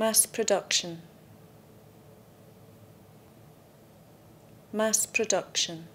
mass production mass production